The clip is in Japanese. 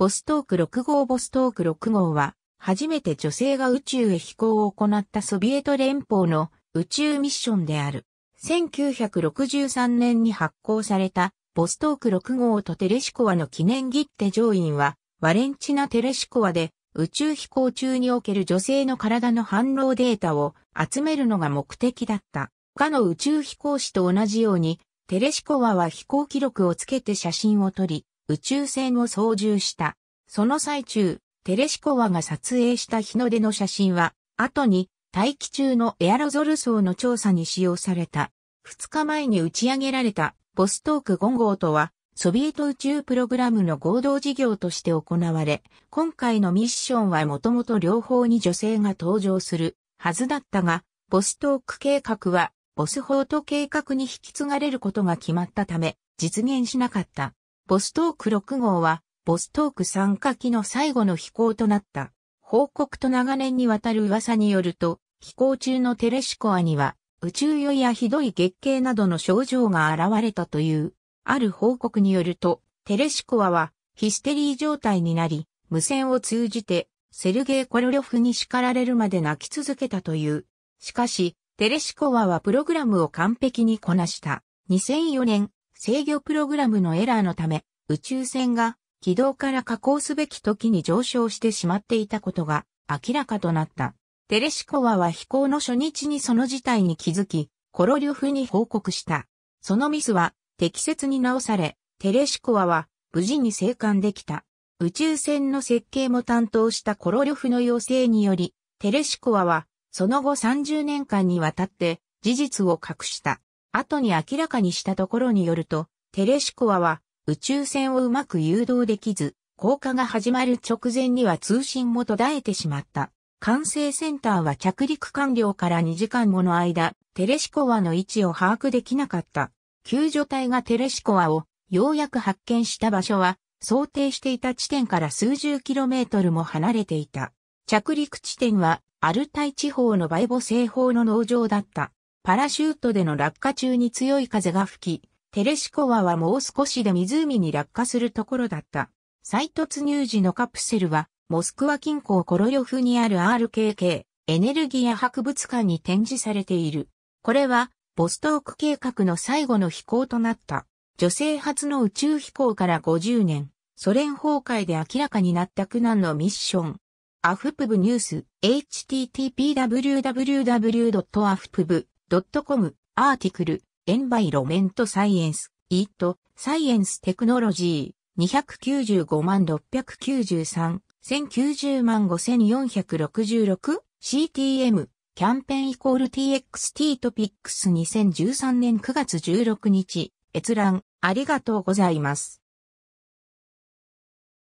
ボストーク6号ボストーク6号は、初めて女性が宇宙へ飛行を行ったソビエト連邦の宇宙ミッションである。1963年に発行された、ボストーク6号とテレシコワの記念切手上院は、ワレンチナ・テレシコワで、宇宙飛行中における女性の体の反応データを集めるのが目的だった。他の宇宙飛行士と同じように、テレシコワは飛行記録をつけて写真を撮り、宇宙船を操縦した。その最中、テレシコワが撮影した日の出の写真は、後に大気中のエアロゾル層の調査に使用された。2日前に打ち上げられたボストーク5号とは、ソビエト宇宙プログラムの合同事業として行われ、今回のミッションはもともと両方に女性が登場するはずだったが、ボストーク計画はボスホート計画に引き継がれることが決まったため、実現しなかった。ボストーク6号は、ボストーク参加機の最後の飛行となった。報告と長年にわたる噂によると、飛行中のテレシコアには、宇宙酔いやひどい月経などの症状が現れたという、ある報告によると、テレシコアはヒステリー状態になり、無線を通じて、セルゲイ・コロリョフに叱られるまで泣き続けたという。しかし、テレシコワはプログラムを完璧にこなした。2004年、制御プログラムのエラーのため、宇宙船が軌道から下降すべき時に上昇してしまっていたことが明らかとなった。テレシコワは飛行の初日にその事態に気づき、コロリョフに報告した。そのミスは適切に直され、テレシコワは無事に生還できた。宇宙船の設計も担当したコロリョフの要請により、テレシコワはその後30年間にわたって事実を隠した。後に明らかにしたところによると、テレシコワは宇宙船をうまく誘導できず、降下が始まる直前には通信も途絶えてしまった。管制センターは着陸完了から2時間もの間、テレシコワの位置を把握できなかった。救助隊がテレシコワをようやく発見した場所は、想定していた地点から数十キロメートルも離れていた。着陸地点はアルタイ地方のバイボ製法の農場だった。パラシュートでの落下中に強い風が吹き、テレシコワはもう少しで湖に落下するところだった。再突入時のカプセルは、モスクワ近郊コロヨフにある RKK、エネルギー博物館に展示されている。これは、ボストーク計画の最後の飛行となった。女性初の宇宙飛行から50年、ソ連崩壊で明らかになった苦難のミッション。アフプブニュース、http://www.afpb ドットコム、アーティクル、エンバイロメントサイエンス、イート、サイエンステクノロジー、295万693、1090万 5466CTM、キャンペーンイコール TXT トピックス2013年9月16日、閲覧、ありがとうございます。